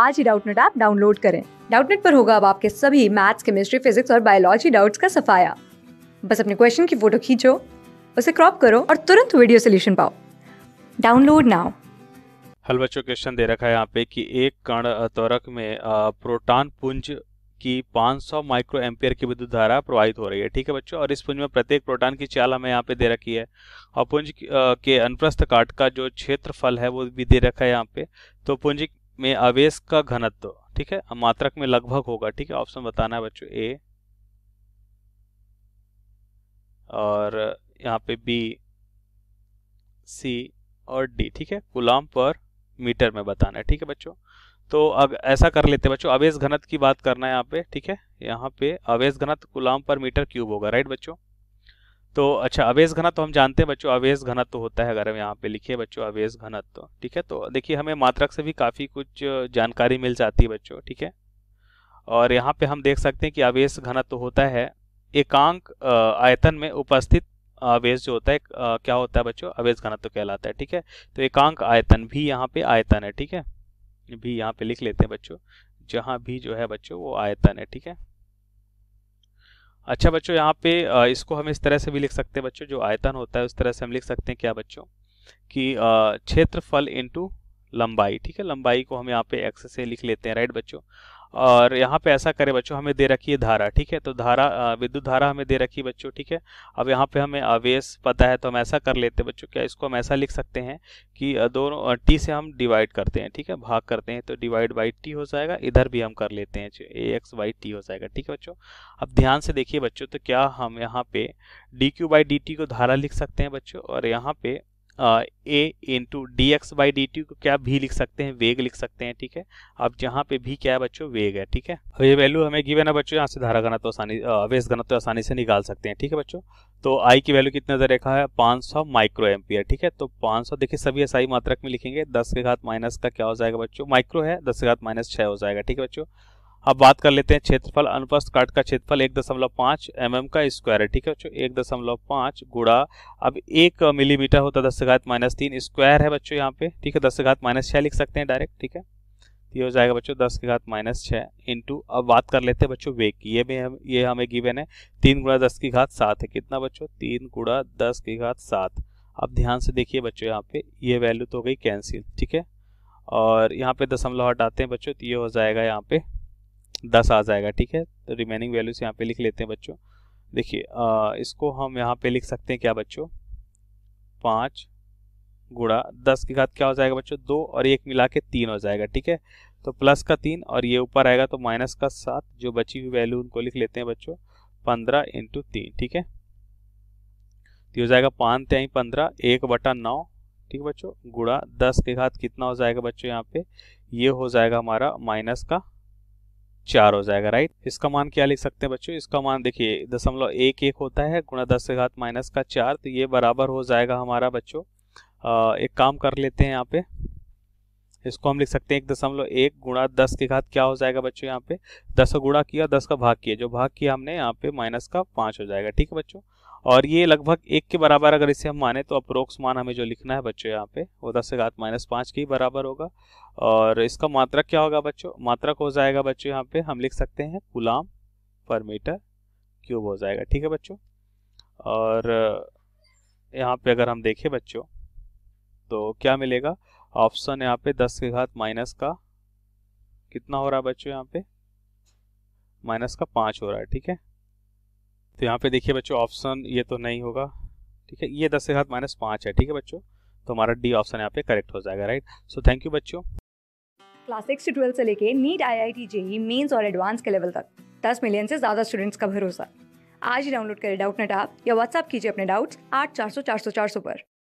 आज ही Doubtnut app download करें डाउटनेट पर होगा अब आपके सभी मैथ्स केमिस्ट्री फिजिक्स और बायोलॉजी डाउट्स का सफाया बस अपने क्वेश्चन की फोटो खींचो उसे क्रॉप करो और तुरंत वीडियो सोल्यूशन पाओ डाउनलोड नाउ हल बच्चों क्वेश्चन दे रखा है यहाँ पे कि एक कण त्वरक में प्रोटॉन पुंज की 500 माइक्रो एम्पियर की विद्युत धारा प्रवाहित हो रही है ठीक है बच्चों और इस पुंज में प्रत्येक प्रोटॉन की चाल हमें यहाँ पे दे रखी है और पुंज के अनप्रस्थ काट का जो क्षेत्रफल है वो भी दे रखा है यहाँ पे तो पुंज में आवेश का घनत्व ठीक है मात्रक में लगभग होगा ठीक है ऑप्शन बताना है बच्चों ए और यहाँ पे बी सी और डी ठीक है गुलाम पर मीटर में बताना है ठीक है बच्चों तो अब ऐसा कर लेते हैं बच्चों आवेश घनत्व की बात करना है यहाँ पे ठीक है यहाँ पे आवेश घनत्व गुलाम पर मीटर क्यूब होगा राइट बच्चों तो अच्छा अवेश घनत्व तो हम जानते हैं बच्चों अवेश घनत्व तो होता है अगर हम यहाँ पे लिखे बच्चों अवेश घनत्व तो, ठीक है तो देखिए हमें मात्रक से भी काफ़ी कुछ जानकारी मिल जाती है बच्चों ठीक है और यहाँ पे हम देख सकते हैं कि आवेश घनत्व तो होता है एकांक आयतन में उपस्थित आवेश जो होता है क्या होता है बच्चों आवेश घनत्व तो कहलाता है ठीक है तो एकांक आयतन भी यहाँ पे आयतन है ठीक है भी यहाँ पे लिख लेते हैं बच्चों जहाँ भी जो है बच्चों वो आयतन है ठीक है अच्छा बच्चों यहाँ पे इसको हम इस तरह से भी लिख सकते हैं बच्चों जो आयतन होता है उस तरह से हम लिख सकते हैं क्या बच्चों कि क्षेत्रफल इंटू लंबाई ठीक है लंबाई को हम यहाँ पे एक्स से लिख लेते हैं राइट बच्चों और यहाँ पे ऐसा करें बच्चों हमें दे रखी है धारा ठीक है तो धारा विद्युत धारा हमें दे रखी है बच्चों ठीक है अब यहाँ पे हमें आवेश पता है तो हम ऐसा कर लेते हैं बच्चों क्या इसको हम ऐसा लिख सकते हैं कि दोनों टी से हम डिवाइड करते हैं ठीक है भाग करते हैं तो डिवाइड बाई टी हो जाएगा इधर भी हम कर लेते हैं ए एक्स बाई टी हो जाएगा ठीक है बच्चों अब ध्यान से देखिए बच्चों तो क्या हम यहाँ पे D Q by D T को धारा लिख सकते हैं बच्चों और यहाँ पे A into D X by D T को क्या भी लिख सकते हैं वेग लिख सकते हैं ठीक है अब जहाँ पे भी क्या है बच्चों वेग है ठीक है अब ये वैल्यू हमें गिवन है बच्चों यहाँ से धारा घनत्व तो आसानी अवेश घनत्व तो आसानी से निकाल सकते हैं ठीक है बच्चों तो आई की वैल्यू कितने दर रखा है 500 माइक्रो एम्पियर ठीक है तो 500 देखिए सभी एसआई मात्रक में लिखेंगे दस के घात माइनस का क्या हो जाएगा बच्चों माइक्रो है दस के घात माइनस छः हो जाएगा ठीक है बच्चों अब बात कर लेते हैं क्षेत्रफल अनुपस्थ काट का क्षेत्रफल एक दशमलव पाँच एम एम का स्क्वायर है ठीक है बच्चों एक दशमलव पाँच गुड़ा अब एक मिलीमीटर होता है दस घात माइनस तीन स्क्वायर है बच्चों यहाँ पे ठीक है दस घात माइनस छः लिख सकते हैं डायरेक्ट ठीक है तो ये हो जाएगा बच्चों दस के घात माइनस छः इंटू अब बात कर लेते हैं बच्चों वेग की ये भी हम ये हमें गिवेन है तीन गुड़ा दस की घात सात है कितना बच्चों तीन गुड़ा दस की घात सात अब ध्यान से देखिए बच्चों यहाँ पे ये वैल्यू तो हो गई कैंसिल ठीक है और यहाँ पे दशमलव हटाते हैं बच्चों तो ये हो जाएगा यहाँ पे दस आ जाएगा ठीक है तो रिमेनिंग वैल्यूज यहाँ पे लिख लेते हैं बच्चों देखिए इसको हम यहाँ पे लिख सकते हैं क्या बच्चों पाँच गुड़ा दस के घात क्या हो जाएगा बच्चों दो और एक मिला के तीन हो जाएगा ठीक है तो प्लस का तीन और ये ऊपर आएगा तो माइनस का सात जो बची हुई वैल्यू उनको लिख लेते हैं बच्चों पंद्रह इंटू तीन ठीक है तो हो जाएगा पाँच त्याई पंद्रह एक बटा नौ ठीक है बच्चों गुड़ा दस के घात कितना हो जाएगा बच्चों यहाँ पे ये हो जाएगा हमारा माइनस का चार हो जाएगा राइट इसका मान क्या लिख सकते हैं बच्चों इसका मान देखिए दशमलव एक एक होता है गुणा दस से घात माइनस का चार तो ये बराबर हो जाएगा हमारा बच्चों एक काम कर लेते हैं यहाँ पे इसको हम लिख सकते हैं एक दशमलव एक गुणा दस के घात क्या हो जाएगा बच्चों यहाँ पे दस का गुणा किया दस का भाग किया जो भाग किया हमने यहाँ पे माइनस का पांच हो जाएगा ठीक है बच्चों और ये लगभग एक के बराबर अगर इसे हम माने तो अप्रोक्स मान हमें जो लिखना है बच्चों यहाँ पे वो दस घात माइनस पांच के ही बराबर होगा और इसका मात्रक क्या होगा बच्चों मात्रक हो जाएगा बच्चों यहाँ पे हम लिख सकते हैं गुलाम पर मीटर क्यूब हो जाएगा ठीक है बच्चों और यहाँ पे अगर हम देखें बच्चों तो क्या मिलेगा ऑप्शन यहाँ पे दस के घात माइनस का कितना हो रहा है बच्चों यहाँ पे माइनस का पाँच हो रहा है ठीक है तो यहाँ पे देखिए बच्चों ऑप्शन ये तो नहीं होगा ठीक है ये दस के घात माइनस पाँच है ठीक है बच्चों तो हमारा डी ऑप्शन यहाँ पे करेक्ट हो जाएगा राइट सो थैंक यू बच्चों क्लास सिक्स से ट्वेल्थ से लेके NEET I I T JEE mains और एडवांस के लेवल तक दस मिलियन से ज़्यादा स्टूडेंट्स का भरोसा आज ही डाउनलोड करें डाउट नेट आप या व्हाट्सअप कीजिए अपने डाउट्स आठ चार सौ चार सौ चार सौ पर